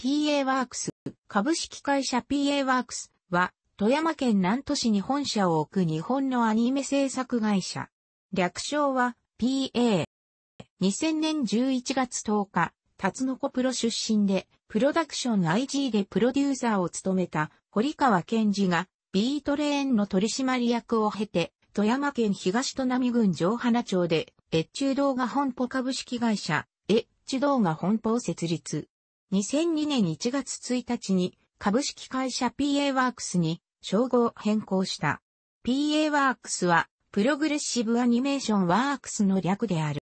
PA ワークス、株式会社 PA ワークスは、富山県南都市に本社を置く日本のアニメ制作会社。略称は PA。2000年11月10日、タツノコプロ出身で、プロダクション IG でプロデューサーを務めた堀川健二が、ビートレーンの取締役を経て、富山県東都並郡城花町で、越中動画本舗株式会社、越中動画本舗を設立。2002年1月1日に株式会社 PA ワークスに称号変更した。PA ワークスはプログレッシブアニメーションワークスの略である。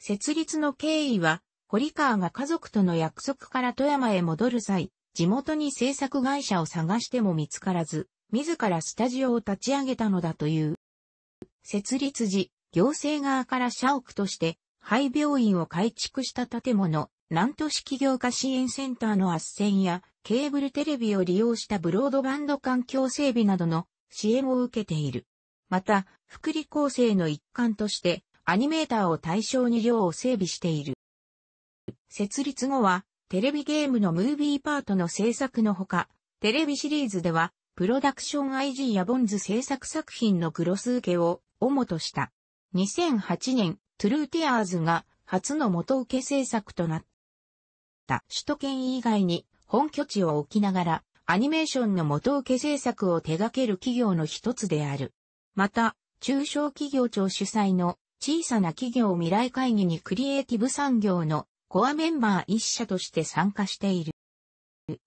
設立の経緯は、堀川が家族との約束から富山へ戻る際、地元に制作会社を探しても見つからず、自らスタジオを立ち上げたのだという。設立時、行政側から社屋として、廃病院を改築した建物、南都市企業家支援センターの斡旋やケーブルテレビを利用したブロードバンド環境整備などの支援を受けている。また、福利厚生の一環としてアニメーターを対象に量を整備している。設立後はテレビゲームのムービーパートの制作のほか、テレビシリーズではプロダクション IG やボンズ制作作品のグロス受けを主とした。2008年、トゥルーティアーズが初の元受け制作となった。った首都圏以外に本拠地を置きながらアニメーションの元請け制作を手掛ける企業の一つである。また、中小企業庁主催の小さな企業未来会議にクリエイティブ産業のコアメンバー一社として参加している。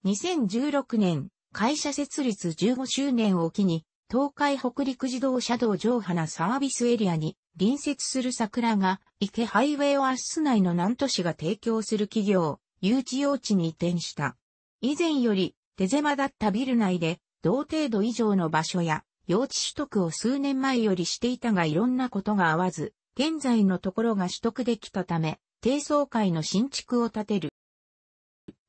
2016年、会社設立15周年を機に、東海北陸自動車道上花サービスエリアに隣接する桜が池ハイウェイオアシス内の南都市が提供する企業、誘致用地に移転した。以前より手狭だったビル内で同程度以上の場所や用地取得を数年前よりしていたがいろんなことが合わず、現在のところが取得できたため、低層階の新築を建てる。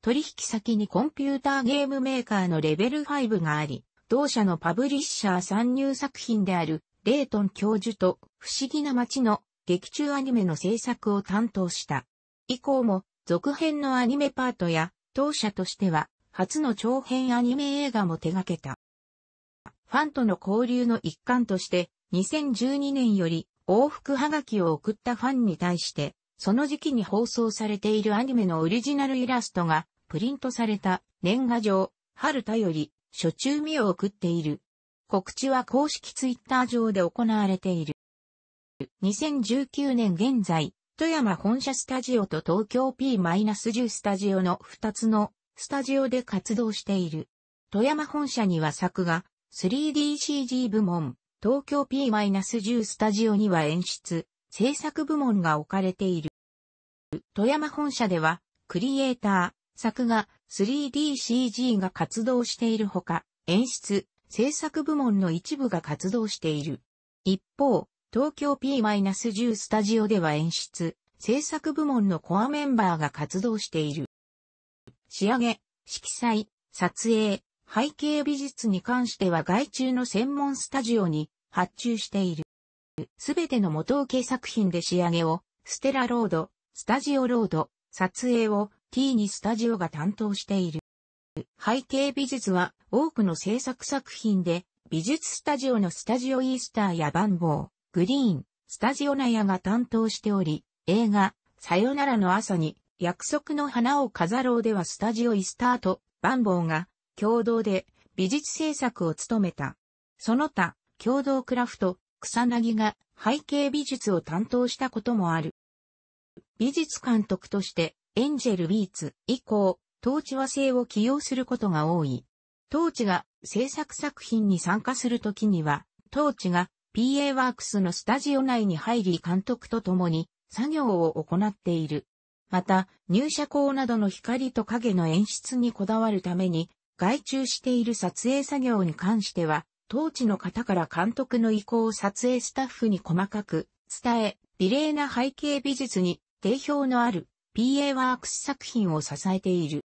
取引先にコンピューターゲームメーカーのレベル5があり、同社のパブリッシャー参入作品であるレイトン教授と不思議な街の劇中アニメの制作を担当した。以降も続編のアニメパートや、当社としては、初の長編アニメ映画も手掛けた。ファンとの交流の一環として、2012年より往復はがきを送ったファンに対して、その時期に放送されているアニメのオリジナルイラストがプリントされた年賀状、春田より初中見を送っている。告知は公式ツイッター上で行われている。2019年現在、富山本社スタジオと東京 P-10 スタジオの2つのスタジオで活動している。富山本社には作画、3DCG 部門、東京 P-10 スタジオには演出、制作部門が置かれている。富山本社では、クリエイター、作画、3DCG が活動しているほか、演出、制作部門の一部が活動している。一方、東京 P-10 スタジオでは演出、制作部門のコアメンバーが活動している。仕上げ、色彩、撮影、背景美術に関しては外注の専門スタジオに発注している。すべての元請け作品で仕上げを、ステラロード、スタジオロード、撮影を T にスタジオが担当している。背景美術は多くの制作作品で美術スタジオのスタジオイースターやバンボー、グリーン、スタジオナヤが担当しており、映画、さよならの朝に、約束の花を飾ろうではスタジオイスターと、バンボーが、共同で、美術制作を務めた。その他、共同クラフト、草薙が背景美術を担当したこともある。美術監督として、エンジェルビーツ以降、トーチ和製を起用することが多い。トーチが制作作品に参加するときには、ーチが PA ワークスのスタジオ内に入り監督と共に作業を行っている。また、入射光などの光と影の演出にこだわるために、外注している撮影作業に関しては、当地の方から監督の意向を撮影スタッフに細かく伝え、美麗な背景美術に定評のある PA ワークス作品を支えている。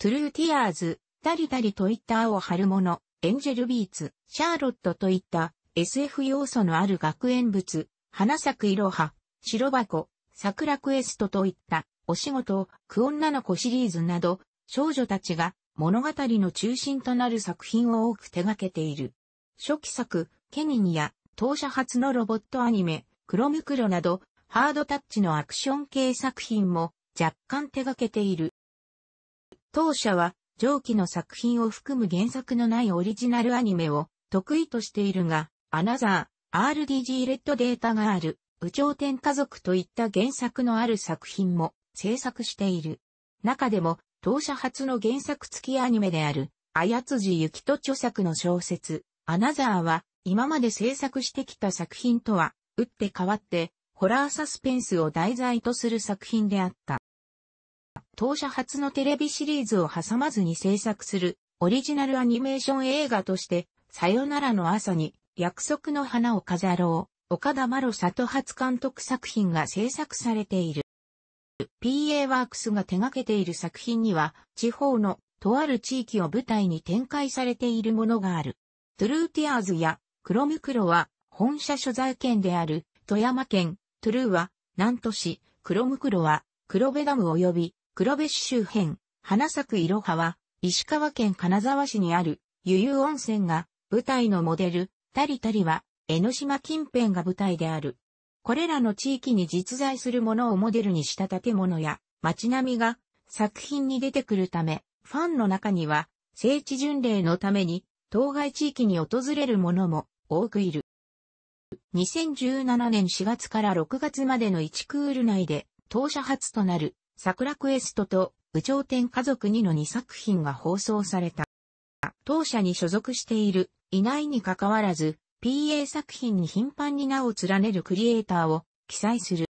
トゥルーティアーズ、ダリダリといった青を張るもの、エンジェルビーツ、シャーロットといった SF 要素のある学園物、花咲くいろは、白箱、桜クエストといったお仕事、ク女の子シリーズなど、少女たちが物語の中心となる作品を多く手掛けている。初期作、ケニニや当社初のロボットアニメ、クロムクロなど、ハードタッチのアクション系作品も若干手掛けている。当社は上記の作品を含む原作のないオリジナルアニメを得意としているが、アナザー、RDG レッドデータがある、宇宙天家族といった原作のある作品も制作している。中でも、当社初の原作付きアニメである、あやつじゆきと著作の小説、アナザーは、今まで制作してきた作品とは、打って変わって、ホラーサスペンスを題材とする作品であった。当社初のテレビシリーズを挟まずに制作する、オリジナルアニメーション映画として、さよならの朝に約束の花を飾ろう、岡田呂里初監督作品が制作されている。PA ワークスが手掛けている作品には、地方のとある地域を舞台に展開されているものがある。トゥルーティアーズやクロムクロは本社所在県である富山県、トゥルーは南都市、クロムクロは黒部ダム及び黒部市周辺、花咲くいろはは石川県金沢市にある湯湯温泉が舞台のモデル、たりたりは、江ノ島近辺が舞台である。これらの地域に実在するものをモデルにした建物や街並みが作品に出てくるため、ファンの中には聖地巡礼のために当該地域に訪れる者も多くいる。2017年4月から6月までの1クール内で当社初となる桜クエストと宇頂天家族2の2作品が放送された。当社に所属しているいないにかかわらず、PA 作品に頻繁に名を連ねるクリエイターを記載する。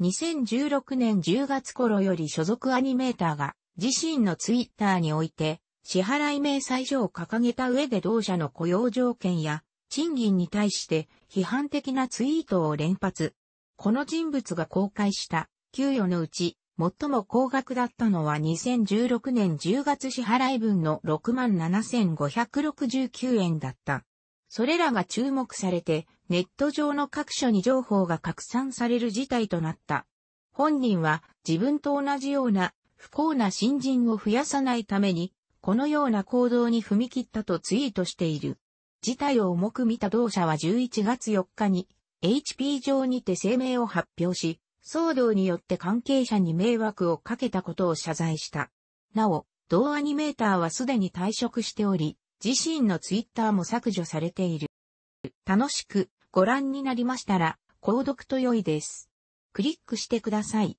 2016年10月頃より所属アニメーターが自身のツイッターにおいて支払い明細書を掲げた上で同社の雇用条件や賃金に対して批判的なツイートを連発。この人物が公開した給与のうち最も高額だったのは2016年10月支払い分の67,569円だった。それらが注目されて、ネット上の各所に情報が拡散される事態となった。本人は自分と同じような不幸な新人を増やさないために、このような行動に踏み切ったとツイートしている。事態を重く見た同社は11月4日に HP 上にて声明を発表し、騒動によって関係者に迷惑をかけたことを謝罪した。なお、同アニメーターはすでに退職しており、自身のツイッターも削除されている。楽しくご覧になりましたら、購読と良いです。クリックしてください。